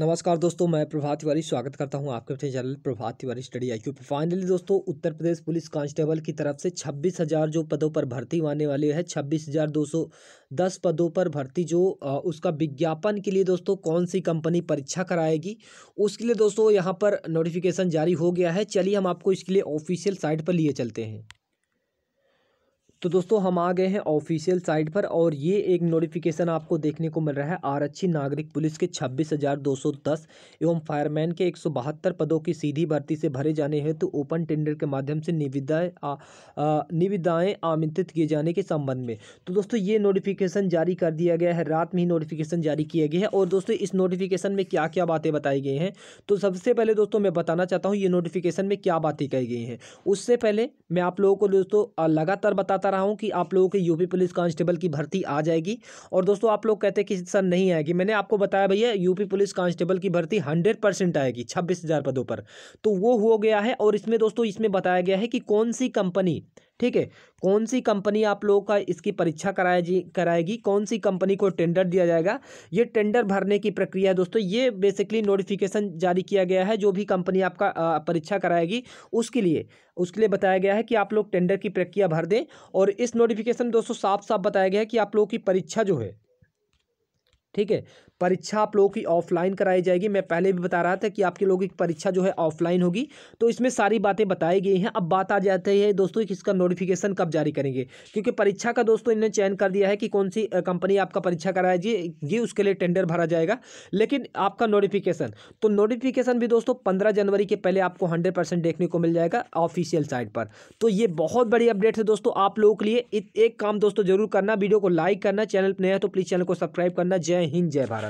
नमस्कार दोस्तों मैं प्रभात तिवारी स्वागत करता हूं आपके अपने channel Prabhat Tiwari study I Q finally दोस्तों उत्तर प्रदेश पुलिस कांस्टेबल की तरफ से छब्बीस हज़ार जो पदों पर भर्ती आने वाली है छब्बीस हज़ार दो सौ दस पदों पर भर्ती जो उसका विज्ञापन के लिए दोस्तों कौन सी कंपनी परीक्षा कराएगी उसके लिए दोस्तों यहाँ पर नोटिफिकेशन जारी हो गया है चलिए हम आपको इसके लिए ऑफिशियल साइट पर लिए चलते हैं तो दोस्तों हम आ गए हैं ऑफिशियल साइट पर और ये एक नोटिफिकेशन आपको देखने को मिल रहा है आरक्षी नागरिक पुलिस के 26,210 एवं फायरमैन के बहत्तर पदों की सीधी भर्ती से भरे जाने हेतु तो ओपन टेंडर के माध्यम से निविदाएँ निविदाएँ आमंत्रित किए जाने के संबंध में तो दोस्तों ये नोटिफिकेशन जारी कर दिया गया है रात में ही नोटिफिकेशन जारी किया गया है और दोस्तों इस नोटिफिकेशन में क्या क्या बातें बताई गई हैं तो सबसे पहले दोस्तों मैं बताना चाहता हूँ ये नोटिफिकेशन में क्या बातें कही गई हैं उससे पहले मैं आप लोगों को दोस्तों लगातार बताता बता रहा हूँ कि आप लोगों के यूपी पुलिस कांस्टेबल की भर्ती आ जाएगी और दोस्तों आप लोग कहते हैं कि सर नहीं आएगी मैंने आपको बताया भैया यूपी पुलिस कांस्टेबल की भर्ती हंड्रेड परसेंट आएगी छब्बीस हज़ार पदों पर तो वो हो गया है और इसमें दोस्तों इसमें बताया गया है कि कौन सी कंपनी ठीक है कौन सी कंपनी आप लोगों का इसकी परीक्षा कराएगी कराएगी कौन सी कंपनी को टेंडर दिया जाएगा ये टेंडर भरने की प्रक्रिया है दोस्तों ये बेसिकली नोटिफिकेशन जारी किया गया है जो भी कंपनी आपका परीक्षा कराएगी उसके लिए उसके लिए बताया गया है कि आप लोग टेंडर की प्रक्रिया भर दें और इस नोटिफिकेशन दोस्तों साफ साफ बताया गया है कि आप लोगों की परीक्षा जो है ठीक है परीक्षा आप लोगों की ऑफलाइन कराई जाएगी मैं पहले भी बता रहा था कि आपके लोगों की परीक्षा जो है ऑफलाइन होगी तो इसमें सारी बातें बताई गई हैं अब बात आ जाती है दोस्तों कि इसका नोटिफिकेशन कब जारी करेंगे क्योंकि परीक्षा का दोस्तों इन्होंने चयन कर दिया है कि कौन सी कंपनी आपका परीक्षा कराएगी उसके लिए टेंडर भरा जाएगा लेकिन आपका नोटिफिकेशन तो नोटिफिकेशन भी दोस्तों पंद्रह जनवरी के पहले आपको हंड्रेड परसेंट देखने को मिल जाएगा ऑफिशियल साइट पर तो ये बहुत बड़ी अपडेट है दोस्तों आप लोगों के लिए एक काम दोस्तों जरूर करना वीडियो को लाइक करना चैनल पर नया तो प्लीज़ चैनल को सब्सक्राइब करना जय हिंद जय भारत